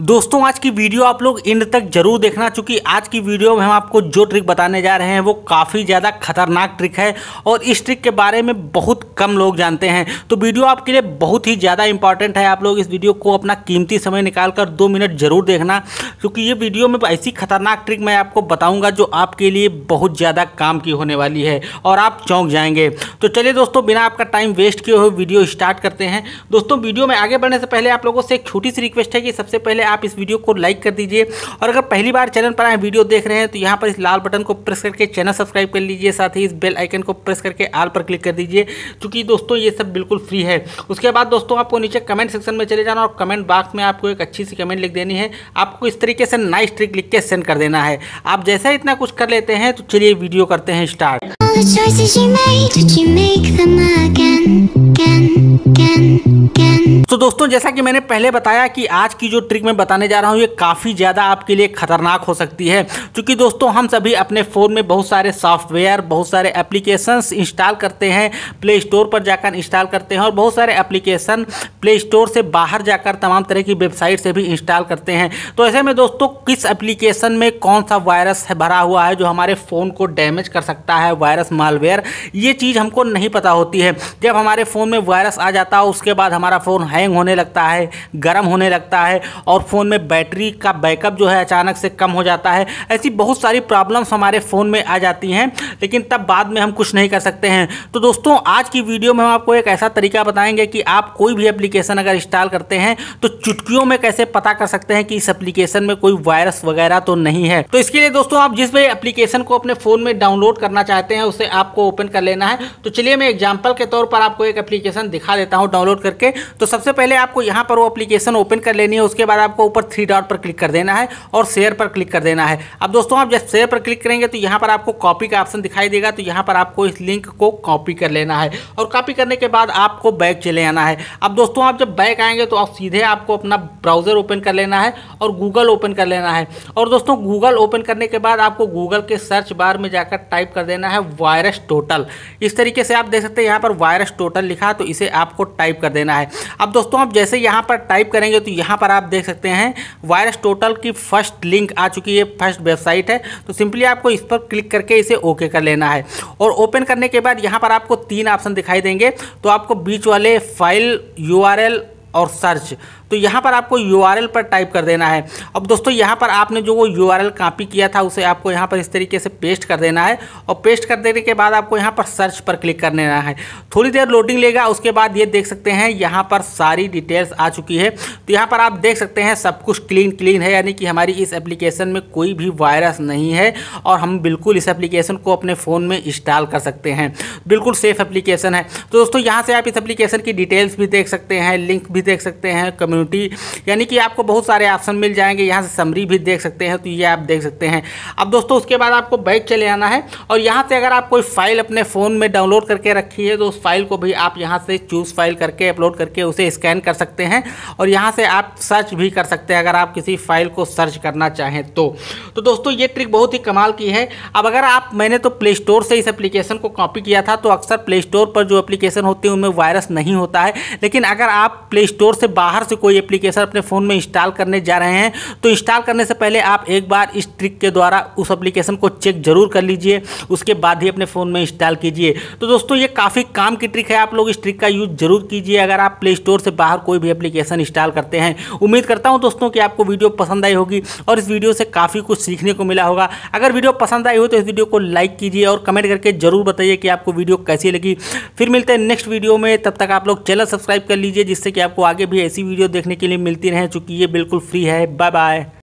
दोस्तों आज की वीडियो आप लोग इंड तक जरूर देखना चूँकि आज की वीडियो में हम आपको जो ट्रिक बताने जा रहे हैं वो काफ़ी ज़्यादा खतरनाक ट्रिक है और इस ट्रिक के बारे में बहुत कम लोग जानते हैं तो वीडियो आपके लिए बहुत ही ज़्यादा इंपॉर्टेंट है आप लोग इस वीडियो को अपना कीमती समय निकाल कर दो मिनट ज़रूर देखना क्योंकि ये वीडियो में ऐसी खतरनाक ट्रिक मैं आपको बताऊँगा जो आपके लिए बहुत ज़्यादा काम की होने वाली है और आप चौंक जाएंगे तो चलिए दोस्तों बिना आपका टाइम वेस्ट किए हुए वीडियो स्टार्ट करते हैं दोस्तों वीडियो में आगे बढ़ने से पहले आप लोगों से एक छोटी सी रिक्वेस्ट है कि सबसे पहले आप इस वीडियो को लाइक कर दीजिए और अगर पहली बार चैनल पर आए वीडियो देख रहे हैं तो यहाँ पर इस लाल बटन को प्रेस करके चैनल सब्सक्राइब कर लीजिए साथ ही इस बेल आइकन को प्रेस करके आल पर क्लिक कर दीजिए चूँकि दोस्तों ये सब बिल्कुल फ्री है उसके बाद दोस्तों आपको नीचे कमेंट सेक्शन में चले जाना और कमेंट बॉक्स में आपको एक अच्छी सी कमेंट लिख देनी है आपको इस तरीके से नाइस ट्रिक लिख के सेंड कर देना है आप जैसा इतना कुछ कर लेते हैं तो चलिए वीडियो करते हैं स्टार्ट तो दोस्तों जैसा कि मैंने पहले बताया कि आज की जो ट्रिक मैं बताने जा रहा हूँ ये काफ़ी ज़्यादा आपके लिए खतरनाक हो सकती है क्योंकि दोस्तों हम सभी अपने फ़ोन में बहुत सारे सॉफ्टवेयर बहुत सारे एप्लीकेशंस इंस्टॉल करते हैं प्ले स्टोर पर जाकर इंस्टॉल करते हैं और बहुत सारे एप्लीकेशन प्ले स्टोर से बाहर जाकर तमाम तरह की वेबसाइट से भी इंस्टॉल करते हैं तो ऐसे में दोस्तों किस एप्लीकेशन में कौन सा वायरस भरा हुआ है जो हमारे फ़ोन को डैमेज कर सकता है वायरस मालवेयर ये चीज़ हमको नहीं पता होती है जब हमारे फ़ोन में वायरस आ जाता है उसके बाद हमारा फ़ोन है हैंग होने लगता है गर्म होने लगता है और फ़ोन में बैटरी का बैकअप जो है अचानक से कम हो जाता है ऐसी बहुत सारी प्रॉब्लम्स हमारे फ़ोन में आ जाती हैं लेकिन तब बाद में हम कुछ नहीं कर सकते हैं तो दोस्तों आज की वीडियो में हम आपको एक ऐसा तरीका बताएंगे कि आप कोई भी एप्लीकेशन अगर इंस्टॉल करते हैं तो चुटकियों में कैसे पता कर सकते हैं कि इस एप्लीकेशन में कोई वायरस वगैरह तो नहीं है तो इसके लिए दोस्तों आप जिस भी एप्लीकेशन को अपने फ़ोन में डाउनलोड करना चाहते हैं उसे आपको ओपन कर लेना है तो चलिए मैं एग्जाम्पल के तौर पर आपको एक एप्लीकेशन दिखा देता हूँ डाउनलोड करके तो सबसे सबसे पहले आपको यहाँ पर वो अपलीकेशन ओपन कर लेनी है उसके बाद आपको ऊपर थ्री डॉट पर क्लिक कर देना है और शेयर पर क्लिक कर देना है अब दोस्तों आप जब शेयर पर क्लिक करेंगे तो यहाँ पर आपको कॉपी का ऑप्शन दिखाई देगा तो यहाँ पर आपको इस लिंक को कॉपी कर लेना है और कॉपी करने के बाद आपको बैक चले आना है अब दोस्तों आप जब बैक आएंगे तो आप सीधे आपको अपना ब्राउज़र ओपन कर लेना है और गूगल ओपन कर लेना है और दोस्तों गूगल ओपन करने के बाद आपको गूगल के सर्च बार में जाकर टाइप कर देना है वायरस टोटल इस तरीके से आप देख सकते हैं यहाँ पर वायरस टोटल लिखा तो इसे आपको टाइप कर देना है अब दोस्तों आप जैसे यहाँ पर टाइप करेंगे तो यहाँ पर आप देख सकते हैं वायरस टोटल की फर्स्ट लिंक आ चुकी है फर्स्ट वेबसाइट है तो सिंपली आपको इस पर क्लिक करके इसे ओके कर लेना है और ओपन करने के बाद यहाँ पर आपको तीन ऑप्शन दिखाई देंगे तो आपको बीच वाले फाइल यू और सर्च तो यहाँ पर आपको यू पर टाइप कर देना है अब दोस्तों यहाँ पर आपने जो वो यू कॉपी किया था उसे आपको यहाँ पर इस तरीके से पेस्ट कर देना है और पेस्ट कर देने के बाद आपको यहाँ पर सर्च पर क्लिक कर देना है थोड़ी देर लोडिंग लेगा उसके बाद ये देख सकते हैं यहाँ पर सारी डिटेल्स आ चुकी है तो यहाँ पर आप देख सकते हैं सब कुछ क्लीन क्लीन है यानी कि हमारी इस एप्लीकेशन में कोई भी वायरस नहीं है और हम बिल्कुल इस एप्लीकेशन को अपने फ़ोन में इंस्टॉल कर सकते हैं बिल्कुल सेफ़ एप्लीकेशन है तो दोस्तों यहाँ से आप इस एप्लीकेशन की डिटेल्स भी देख सकते हैं लिंक भी देख सकते हैं कम्युनिटी कम्युनिटी यानी कि आपको बहुत सारे ऑप्शन मिल जाएंगे यहाँ से समरी भी देख सकते हैं तो ये आप देख सकते हैं अब दोस्तों उसके बाद आपको बैक चले आना है और यहाँ से अगर आप कोई फाइल अपने फ़ोन में डाउनलोड करके रखी है तो उस फाइल को भी आप यहाँ से चूज़ फाइल करके अपलोड करके उसे स्कैन कर सकते हैं और यहाँ से आप सर्च भी कर सकते हैं अगर आप किसी फाइल को सर्च करना चाहें तो तो दोस्तों ये ट्रिक बहुत ही कमाल की है अब अगर आप मैंने तो प्ले स्टोर से इस एप्लीकेशन को कॉपी किया था तो अक्सर प्ले स्टोर पर जो एप्लीकेशन होती है उनमें वायरस नहीं होता है लेकिन अगर आप प्ले स्टोर से बाहर से कोई कोई एप्लीकेशन अपने फ़ोन में इंस्टॉल करने जा रहे हैं तो इंस्टॉल करने से पहले आप एक बार इस ट्रिक के द्वारा उस एप्लीकेशन को चेक जरूर कर लीजिए उसके बाद ही अपने फ़ोन में इंस्टॉल कीजिए तो दोस्तों ये काफ़ी काम की ट्रिक है आप लोग इस ट्रिक का यूज़ जरूर कीजिए अगर आप प्ले स्टोर से बाहर कोई भी एप्लीकेशन इंस्टॉल करते हैं उम्मीद करता हूँ दोस्तों कि आपको वीडियो पसंद आई होगी और इस वीडियो से काफ़ी कुछ सीखने को मिला होगा अगर वीडियो पसंद आई हो तो इस वीडियो को लाइक कीजिए और कमेंट करके जरूर बताइए कि आपको वीडियो कैसी लगी फिर मिलते हैं नेक्स्ट वीडियो में तब तक आप लोग चैनल सब्सक्राइब कर लीजिए जिससे कि आपको आगे भी ऐसी वीडियो देखने के लिए मिलती रहें चूँकि ये बिल्कुल फ्री है बाय बाय